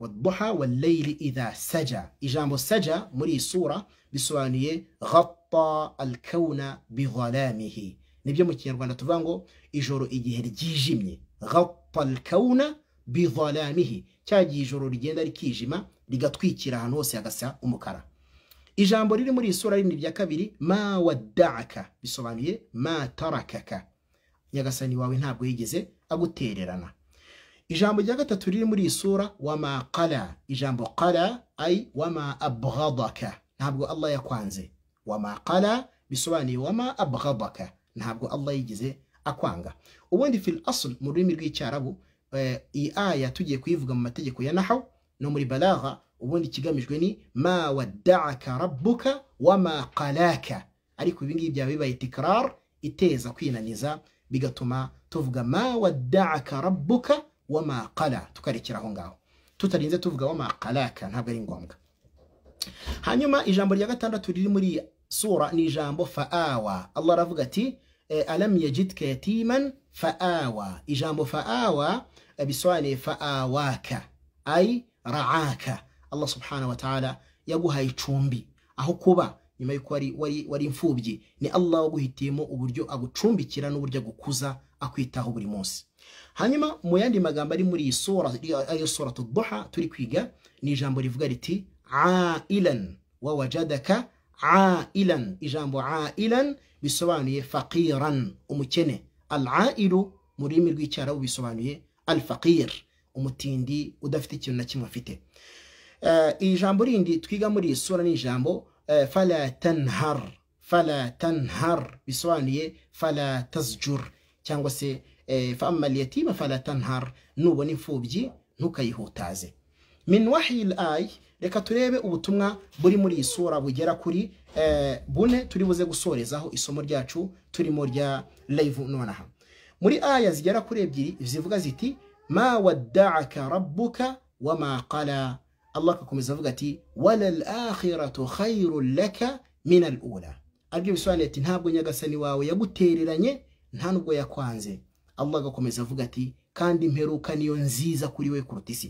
waduha waleyiri idha saja ijambo saja muri iyi sura bisobanuye ghappa alkawuna bigharamihi nibyo mu kinyarwanda tuvuga ngo ijoro igihe ryijimye ghappa alkawuna bigharamihi cya gihe ijoro rigenda rikijima rigatwikira ahantu hose hagasa umukara ijambo riri muri iyi sura rindi rya kabiri ma wadaka bisobanuye ma tarakaka nyagasani wawe ntabwo yigeze agutererana ijambo rya gatatu riri muri iyi sura wa ma qala ijambo qala ay wa ma abghadaka ntabwo Allah yakwanze wa ma qala bisobanuye wa ma abghadaka ntabwo Allah yigeze akwanga ubundi fil asul mu rurimi rw'icyarabu eh, iyi aya tugiye kuyivuga mu mategeko ya nahawu no muri balagha ubundi kigamijwe ni ma waddaaka rabbuka wama qalaka ariko ibi ngibi byaba bibaye tikirar iteza kwinaniza bigatuma tuvuga ma waddaaka rabbuka wama qala tukarekera ngaho tutarinze tuvuga wama qalaka ntabwo ari ngombwa hanyuma ijambo rya gatandatu riri muri sura ni ijambo faawa allah aravuga ati eh, alam yajidka yatiman faawa ijambo faawa eh, bisobanuye faawaka ay raaka allah subhanahu wa ta'ala yaguhaye icumbi aho kuba nyuma y'uko wari wari imfubyi ni allah waguhitiyemo uburyo agucumbikira n'uburyo agukuza akwitaho buri munsi hanyuma mu yandi magambo ari muri iyi sura ariyo sura tuduha turi kwiga ni ijambo rivuga riti ailan wawajadaka ailan ijambo ailan bisobanuye faqiran umukene al ailu mu rurimi rw'icyarabu bisobanuye al umutindi udafite ikintu na kimwe afite Eh, iri jambo rindi twiga muri iyi sura ni ijambo eh, falatanhar falatanhar bisobanuye falatazjur cyangwa se eh, famaliyatima falatanhar nubona imfubyi ntukayihutaze min wahiyil ayi reka turebe ubutumwa buri muri iyi sura bugera kuri bune turi buze gusorezaho isomo ryacu turimo rya live nonaha muri aya zigera kuri ebyiri zivuga ziti ma wadda'aka rabbuka wa ma allah agakomeza avuga ati wala lakhiratu khairun laka min alula ula aribyo bisobanuye ati ntabwo nyagasani wawe yagutereranye nta nubwo yakwanze allah agakomeza avuga ati kandi imperuka niyo nziza kuri we kuruta isi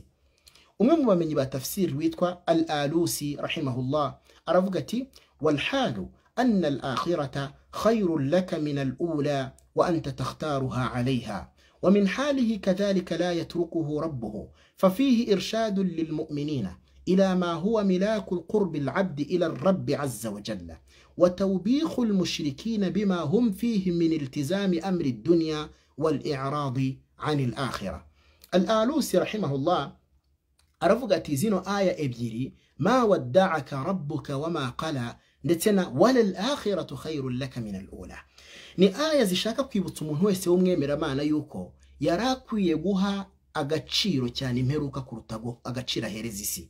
umwe mu bamenyi ba tafsiri witwa al alusi rahimahullah aravuga ati walhalu anna al akhirata khairun laka min al ula wa anta takhtaruha alaiha ومن حاله كذلك لا يتركه ربه ففيه إرشاد للمؤمنين إلى ما هو ملاك القرب العبد إلى الرب عز وجل وتوبيخ المشركين بما هم فيه من التزام أمر الدنيا والإعراض عن الآخرة الآلوسي رحمه الله أرفق ati آية إبيري ما ودعك ربك وما قلى qala ndetse خير لك من الأولى ni aya zishaka kwibutsa umuntu wese w'umwemeramana yuko yari akwiye guha agaciro cyane imperuka kuruta agaciro ahereza isi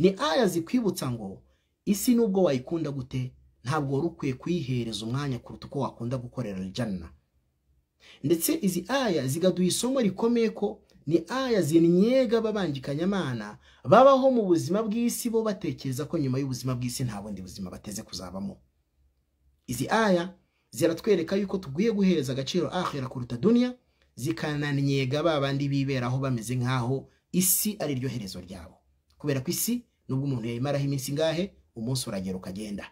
ni aya zikwibutsa ngo isi nubwo wayikunda gute ntabwo wari ukwiye kuyihereza umwanya kuruta uko wakunda gukorera ijana ndetse izi aya zigaduha isomo rikomeye ko ni aya zinyega ababangikanyamana babaho mu buzima bw'isi bo batekereza ko nyuma y'ubuzima bw'isi nta bundi buzima bateze kuzabamo izi aya ziratwereka yuko tugwiye guhereza agaciro ahera kuruta duniya zikananyega ba bandi biberaho bameze nk'aho isi ari ryo herezo ryabo kubera ko isi nubwo umuntu yayimaraho iminsi ngahe umunsi uragera ukagenda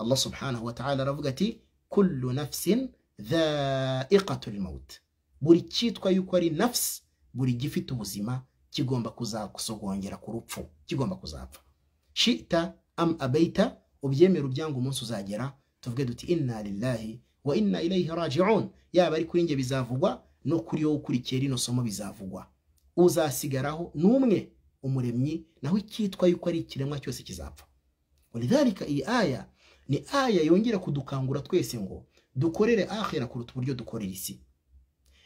allah subhanahu wa ta'ala aravuga ati kullu nafsin dha'iqatul maut buri cyitwa yuko ari nafsi buri gifite ubuzima kigomba kuzakusogongera ku rupfu kigomba kuzapfa shita am abaita ubyemera ubyanga umunsi uzagera tuvuge duti inna lillahi wa inna ilayihi raji'un yaba ari kuri njye bizavugwa no kuri wowe ukurikiye rino somo bizavugwa uzasigaraho n'umwe umuremyi naho icyitwa yuko ari ikiremwa cyose kizapfa walidhalika iyi aya ni aya yongera kudukangura twese ngo dukorere ahera kuruta uburyo dukorera isi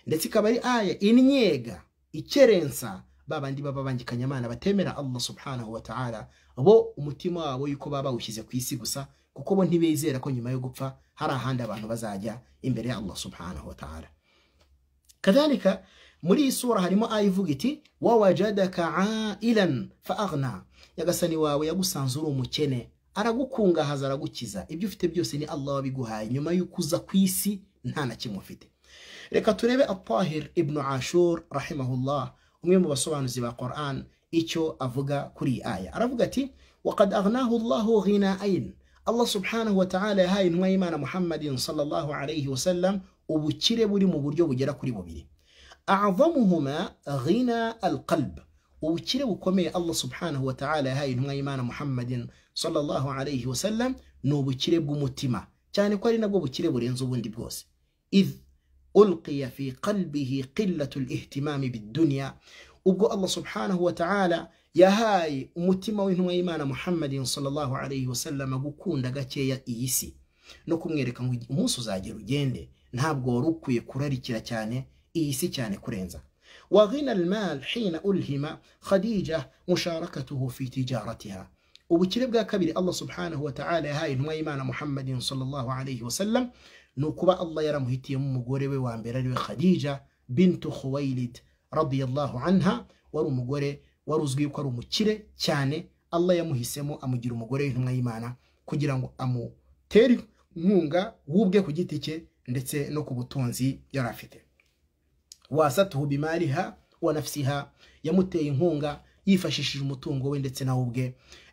ndetse ikaba ari aya inyega ikerensa babandi baba bangikanyamana batemera allah subhanahu wa ta'ala bo umutima wabo yuko baba bawushyize ku isi gusa kuko bo ntibizera ko nyuma yo gupfa hari ahandi abantu bazajya imbere ya Allah subhanahu wa ta'ala kadhalika muri iyi sura harimo ayivuga iti wawajadaka ailan faaghna yagasani wawe yagusanze uri umukene aragukungahaza aragukiza ibyo ufite byose ni Allah wabiguhaye nyuma y'uko uza ku isi nta na kimwe ufite reka turebe apahir ibnu ashur rahimahullah umwe mu basobanuzi ba Quran icyo avuga kuri iyi aya aravuga ati waqad aghnahu Allahu allah subhanahu wa ta'ala yahaye intumwa y'imana muhammadin sallallahu alayhi wasallam ubukire buri mu buryo bugera kuri bubiri a'zamuhuma ghina alqalb ubukire bukomeye allah subhanahu wa ta'ala yahaye intumwa y'imana muhammadin sallallahu alayhi wasallam ni ubukire bw'umutima cyane ko ari nabwo bukire burenze ubundi bwose ulqiya fi qalbihi qillatu lihtimami bidunya ubwo allah subhanahu wa ta'ala yahaye umutima w'intumwa y'imana muhammadin sallallahu alayhi wasallama gukunda gakeya iyi si no kumwereka ngo umunsi uzagera ugende ntabwo wari ukwiye kurarikira cyane iyi si cyane kurenza wagina al hina ulhima khadija musharakatuhu fi ubukire bwa kabiri allah subhanahu wa ta'ala yahaye intumwa y'imana muhammadin sallallahu alayhi wasallam ni ukuba allah yaramuhitiyemo umugore we wa mbere ariwe khadija bintu khuwailid radiyallahu anha wari umugore wari uzwi ko ari umukire cyane Allah yamuhisemo amugira umugore w'intumwa y'Imana kugira ngo amutere inkunga wubwe ku giti cye ndetse no ku butunzi yari afite wasatuhu bimariha wa nafsiha yamuteye inkunga yifashishije umutungo we ndetse nawe ubwe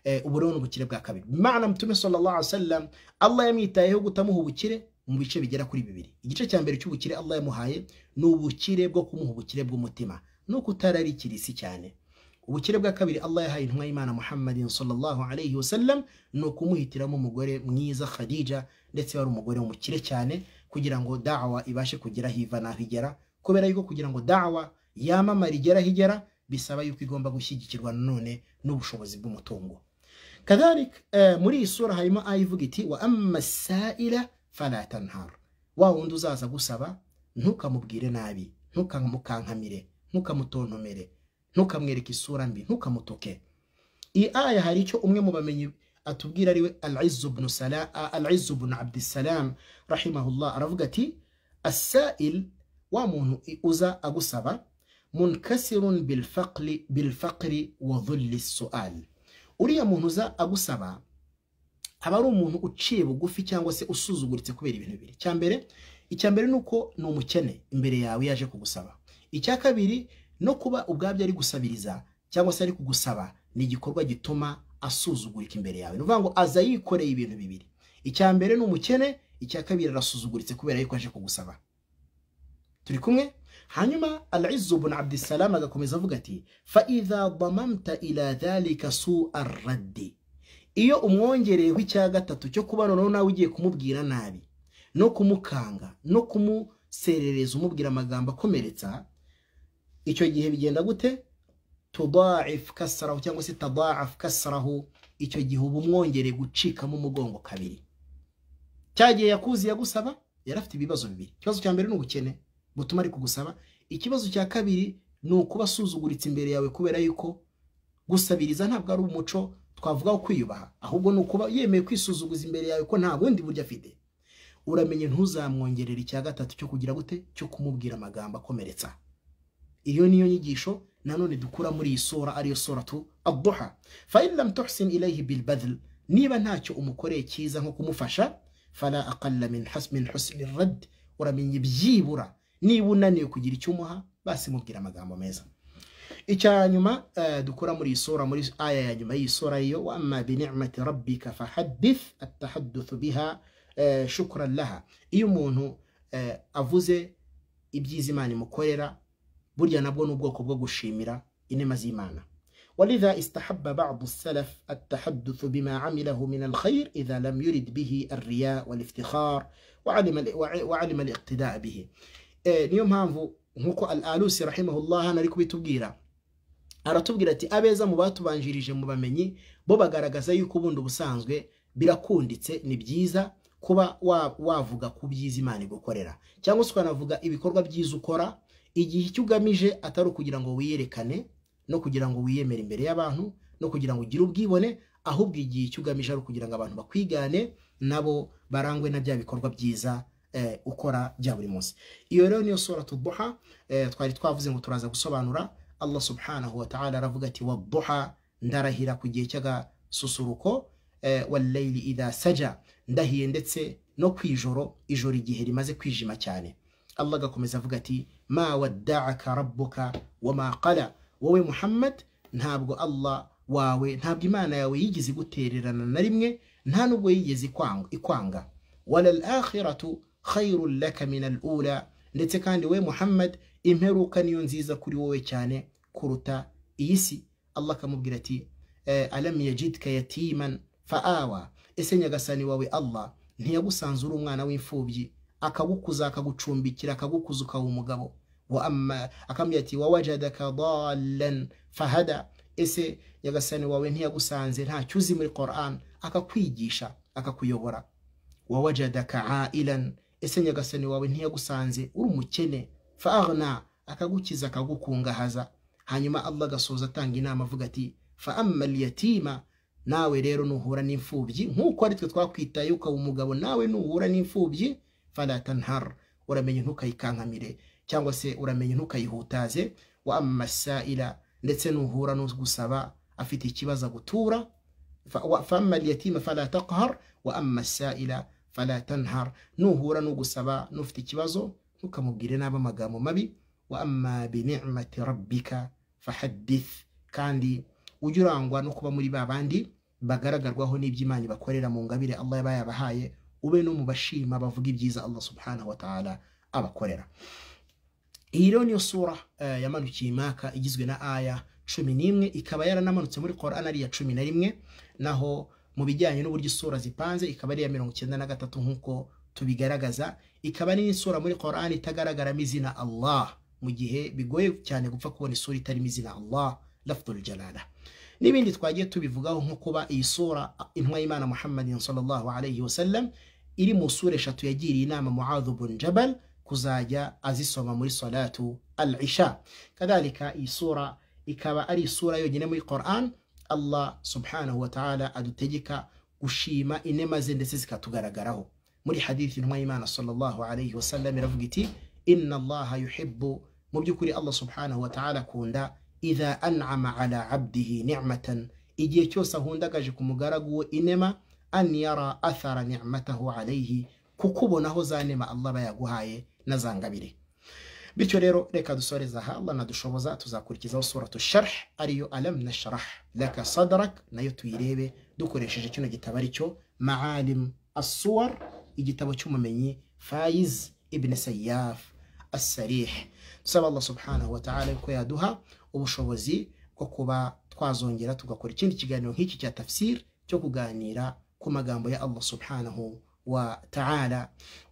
eh, ubu n’ubukire bwa kabiri imana mutume sallallahu alaihi Allah yamwitayeho gutamuha ubukire mu bice bigera kuri bibiri igice cya mbere cy'ubukire Allah yamuhaye ni ubukire bwo kumuha ubukire bw'umutima no kutararikira isi cyane ubukire bwa kabiri allah yahaye intumwa y'imana Muhammad sallallahu alayhi wasallam ni ukumuhitiramo umugore mwiza khadija ndetse wari umugore umukire cyane kugira ngo dawa ibashe kugera hiva naho igera kubera yuko kugira ngo dawa yamamara igera higera bisaba yuko igomba gushyigikirwa nanone n'ubushobozi bw'umutungo kadari eh, muri iyi sura harimo aho ivuga iti wa amasayira faratanhara wa wundi uzaza gusaba ntukamubwire nabi ntukamukankamire ntukamutontomere ntukamwereke isura mbi ntukamutuke iyi aya hari icyo umwe mu bamenyi atubwira ariwe alizu bunu abdisalamu rahimahullah aravuga ati asail wa muntu uza agusaba munkasirun bilfaqri wa dhulli sual uriya muntu uza agusaba aba ari umuntu uciye bugufi cyangwa se usuzuguritse kubera ibintu bibiri icya mbere ni uko ni umukene imbere yawe yaje kugusaba icya kabiri no kuba ubwabyo ari gusabiriza cyangwa se ari kugusaba ni igikorwa gituma asuzugurika imbere yawe ni ngo aza yikoreye ibintu bibiri icya mbere ni umukene icya kabiri arasuzuguritse kubera yuko aje kugusaba turi kumwe hanyuma ibn abdisalamu agakomeza avuga ati faida damamta ila dhalika su arraddi iyo umwongereyeho icya gatatu cyo kuba noneho nawe ugiye kumubwira nabi no kumukanga no kumuserereza umubwira amagambo akomeretsa icyo gihe bigenda gute tudaifu kasaraho cyangwa se tadaifu kasaraho icyo gihe uba umwongere gucikamo umugongo kabiri cya gihe yakuzi yagusaba yari afite ibibazo bibiri ikibazo cya mbere ni ubukene butuma ari kugusaba ikibazo cya kabiri ni ukuba asuzuguritse imbere yawe kubera yuko gusabiriza ntabwo ari umuco twavuga ko kwiyubaha ahubwo ni ukuba yemeye kwisuzuguza imbere yawe ko nta bundi buryo afite uramenye ntuzamwongerere icya gatatu cyo kugira gute cyo kumubwira amagambo akomeretsa iyo niyo nyigisho nanone dukura muri isora ariyo sora tu adduha fa in lam tuhsin ilayhi bil badl niba ntacyo umukoreye kiza nko kumufasha fala aqalla min hasmin husni radd uramenya ibyibura niba unaniwe kugira icyo umuha basi mubwira amagambo meza icya nyuma dukura muri isora muri aya ya nyuma y'isora iyo wa ma bi ni'mati rabbika fa hadith at atahadduthu biha shukran laha iyo umuntu avuze ibyiza imana imukorera burya nabwo ni ubwoko bwo gushimira inema z'imana ولذا استحب بعض السلف التحدث بما عمله من الخير إذا لم يرد به الرياء والافتخار وعلم, وعلم الاقتداء به نيوم هانفو نkuko al-alusi rahimahullah nari kubitubwira aratubwira ati abeza mu batubanjirije mu bamenyi bo bagaragaza yuko ubundi ubusanzwe birakunditse ni byiza kuba wavuga ku byiza imana igukorera cyangwa se ukanavuga ibikorwa byiza ukora igihe icyo ugamije atari ukugira ngo wiyerekane no kugira ngo wiyemere imbere y'abantu no kugira ngo ugire ubwibone ahubwo igihe icyo ugamije ari ukugira ngo abantu bakwigane nabo barangwe na bya bikorwa byiza eh, ukora bya buri munsi iyo rero niyo sura tuduha eh, twari twavuze ngo turaza gusobanura Allah subhanahu wa ta'ala aravuga ati waduha ndarahira ku gihe cy'agasusuruko eh, wallayli idha saja ndahiye ndetse no ku ijoro ijoro igihe rimaze kwijima cyane allah gakomeza avuga ati ma waddaaka rabbuka wama qala wowe muhammad ntabwo allah wawe ntabwo imana yawe yigeze igutererana na rimwe nta nubwo yigeze ikwanga wala al akhiratu khayrun laka min alula ndetse kandi we muhammad imperuka niyo nziza kuri wowe cyane kuruta iyi si allah akamubwira ati eh, alam yajidka yatiman faawa ese nyagasani wawe allah ntiyagusanze uri umwana w'imfubyi akagukuza akagucumbikira akagukuza ukaba umugabo akambwira ati wawajadaka dallan fahada ese nyagasani wawe ntiyagusanze ntacyo uzi muri koran akakwigisha akakuyobora wawajadaka ailan ese nyagasani wawe ntiyagusanze uri umukene faagna akagukiza akagukungahaza hanyuma allah agasoza atanga inama avuga ati fa nawe rero nuhura n'imfubyi nk'uko ari twe twakwitaye ukaba umugabo nawe nuhura n'imfubyi fala tanhar uramenye ntukayikankamire cyangwa se uramenye ntukayihutaze wa amasaila ndetse nuhura no gusaba afite ikibazo agutura famma alyatima fala taqhar wa amasaila fala tanhar nuhura no gusaba nufite ikibazo ntukamubwire naba magambo mabi wa amma bi ni'mati rabbika fahaddith kandi ujurangwa no kuba muri babandi bagaragarwaho n'iby'imana bakorera mu ngabire allah yaba ube no mu bashima bavuga ibyiza allah subhanahu wa ta'ala abakorera iyi rero niyo sura eh, yamanukiye imaka igizwe na aya cumi n'imwe ikaba yaranamanutse muri korani ari cumi na rimwe naho mu bijyanye n'uburyo isura zipanze ikaba ari iya mirongo icyenda na gatatu nk'uko tubigaragaza ikaba ari n'isura muri korani itagaragaramo izina allah mu gihe bigoye cyane gupfa kubona isura itarimo izina allah lafutul n'ibindi twagiye tubivugaho nko kuba iyi sura intumwa y'imana muhammadin sallallahu alayhi wa sallam iri mu sura eshatu yagiriye inama muadhu bun jabal kuzajya azisoma muri salatu al isha kadhalika iyi sura ikaba ari isura yonyine muri Quran Allah subhanahu wa ta'ala adutegeka gushima inema ze ndetse zikatugaragaraho muri hadithi ntwa y'Imana sallallahu alayhi wa sallam iravuga iti inna Allah yuhibbu mu byukuri Allah subhanahu wa ta'ala akunda iza an'ama ala abdihi ni'matan igihe cyose ahundagaje ku mugaragu we inema an yara athara ni'matahu alayhi kukubonaho za nema Allah bayaguhaye na zangabire bityo rero reka dusoreza ha Allah nadushoboza tuzakurikizaho suratu sharh ariyo alam nashrah laka sadrak nayo tuyirebe dukoresheje kino gitabo aricyo maalim asuwar igitabo cy'umumenyi fayiz ibn sayyaf asarih tusaba Allah subhanahu wa ta'ala ko yaduha ubushobozi bwo kuba twazongera tugakora ikindi kiganiro nk'iki cya tafsir cyo kuganira ku magambo ya Allah subhanahu wa ta'ala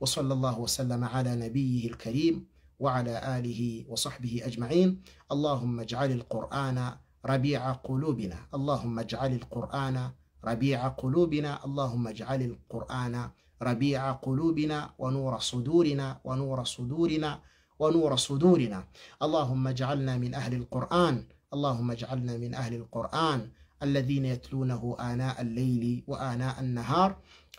wa sallallahu wa sallama ala nabiyihi al-karim wa wa ala alihi sahbihi وعلى آله وصحبه أجمعين اللهم اجعل القرآن ربيع قلوبنا اللهم اجعل القرآن ربيع قلوبنا اللهم اجعل القرآن ربيع قلوبنا ونور صدورنا ونور صدورنا ونور صدورنا اللهم اجعلنا من أهل القرآن اللهم اجعلنا من أهل القرآن الذين يتلونه آناء الليل وآناء النهار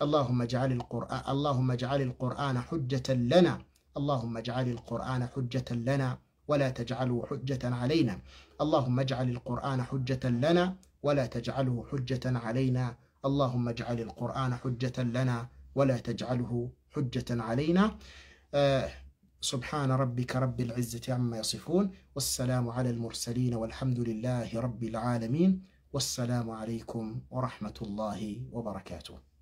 اللهم اجعل القرآن اللهم اجعل القرآن حجة لنا اللهم اجعل القرآن حجة لنا ولا تجعله حجة علينا اللهم اجعل القرآن حجة لنا ولا تجعله حجة علينا اللهم اجعل القرآن حجة لنا ولا تجعله حجة علينا آه سبحان ربك رب العزة عما يصفون والسلام على المرسلين والحمد لله رب العالمين والسلام عليكم ورحمة الله وبركاته